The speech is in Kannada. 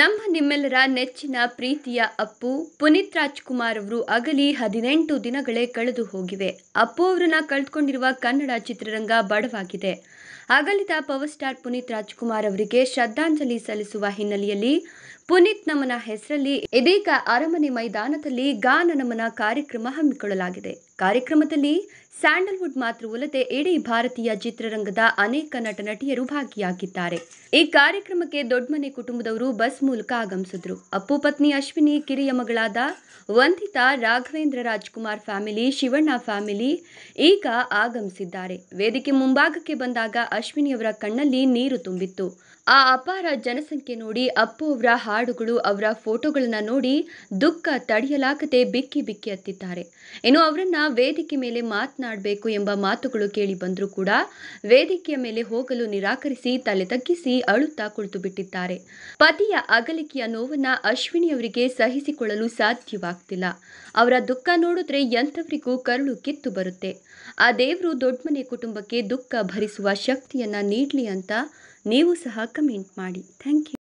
ನಮ್ಮ ನಿಮ್ಮೆಲ್ಲರ ನೆಚ್ಚಿನ ಪ್ರೀತಿಯ ಅಪ್ಪು ಪುನೀತ್ ರಾಜ್ಕುಮಾರ್ ಅವರು ಅಗಲಿ ಹದಿನೆಂಟು ದಿನಗಳೇ ಕಳೆದು ಹೋಗಿವೆ ಅಪ್ಪು ಅವರನ್ನ ಕಳೆದುಕೊಂಡಿರುವ ಕನ್ನಡ ಚಿತ್ರರಂಗ ಬಡವಾಗಿದೆ ಅಗಲಿದ ಪವರ್ ಸ್ಟಾರ್ ಪುನೀತ್ ರಾಜ್ಕುಮಾರ್ ಅವರಿಗೆ ಶ್ರದ್ಧಾಂಜಲಿ ಸಲ್ಲಿಸುವ ಹಿನ್ನೆಲೆಯಲ್ಲಿ ಪುನೀತ್ ನಮನ ಹೆಸರಲ್ಲಿ ಇದೀಗ ಅರಮನೆ ಮೈದಾನದಲ್ಲಿ ಗಾನ ನಮನ ಕಾರ್ಯಕ್ರಮ ಹಮ್ಮಿಕೊಳ್ಳಲಾಗಿದೆ ಕಾರ್ಯಕ್ರಮದಲ್ಲಿ ಸ್ಯಾಂಡಲ್ವುಡ್ ಮಾತ್ರವಲ್ಲದೆ ಇಡೀ ಭಾರತೀಯ ಚಿತ್ರರಂಗದ ಅನೇಕ ನಟ ನಟಿಯರು ಭಾಗಿಯಾಗಿದ್ದಾರೆ ಈ ಕಾರ್ಯಕ್ರಮಕ್ಕೆ ದೊಡ್ಡಮನೆ ಕುಟುಂಬದವರು ಬಸ್ ಮೂಲಕ ಆಗಮಿಸಿದ್ರು ಅಪ್ಪು ಪತ್ನಿ ಅಶ್ವಿನಿ ಕಿರಿಯ ಮಗಳಾದ ವಂದಿತಾ ರಾಘವೇಂದ್ರ ರಾಜ್ಕುಮಾರ್ ಫ್ಯಾಮಿಲಿ ಶಿವಣ್ಣ ಫ್ಯಾಮಿಲಿ ಈಗ ಆಗಮಿಸಿದ್ದಾರೆ ವೇದಿಕೆ ಮುಂಭಾಗಕ್ಕೆ ಬಂದಾಗ ಅಶ್ವಿನಿಯವರ ಕಣ್ಣಲ್ಲಿ ನೀರು ತುಂಬಿತ್ತು ಆ ಅಪಾರ ಜನಸಂಖ್ಯೆ ನೋಡಿ ಅಪ್ಪು ಅವರ ಹಾಡುಗಳು ಅವರ ಫೋಟೋಗಳನ್ನು ನೋಡಿ ದುಃಖ ತಡೆಯಲಾಗದೆ ಬಿಕ್ಕಿ ಬಿಕ್ಕಿ ಹತ್ತಿದ್ದಾರೆ ಇನ್ನು ಅವರನ್ನು ವೇದಿಕೆ ಮೇಲೆ ಮಾತನಾಡಬೇಕು ಎಂಬ ಮಾತುಗಳು ಕೇಳಿ ಬಂದರೂ ಕೂಡ ವೇದಿಕೆಯ ಮೇಲೆ ಹೋಗಲು ನಿರಾಕರಿಸಿ ತಲೆ ತಗ್ಗಿಸಿ ಅಳುತ್ತಾ ಕುಳಿತು ಬಿಟ್ಟಿದ್ದಾರೆ ಪತಿಯ ಅಗಲಿಕೆಯ ನೋವನ್ನು ಅಶ್ವಿನಿ ಅವರಿಗೆ ಸಹಿಸಿಕೊಳ್ಳಲು ಸಾಧ್ಯವಾಗ್ತಿಲ್ಲ ಅವರ ದುಃಖ ನೋಡಿದ್ರೆ ಎಂಥವರಿಗೂ ಕರುಳು ಕಿತ್ತು ಬರುತ್ತೆ ಆ ದೇವರು ದೊಡ್ಡ ಮನೆ ಕುಟುಂಬಕ್ಕೆ ದುಃಖ ಭರಿಸುವ ಶಕ್ತಿಯನ್ನು ನೀಡಲಿ ಅಂತ ನೀವು ಸಹ ಕಮೆಂಟ್ ಮಾಡಿ ಥ್ಯಾಂಕ್ ಯು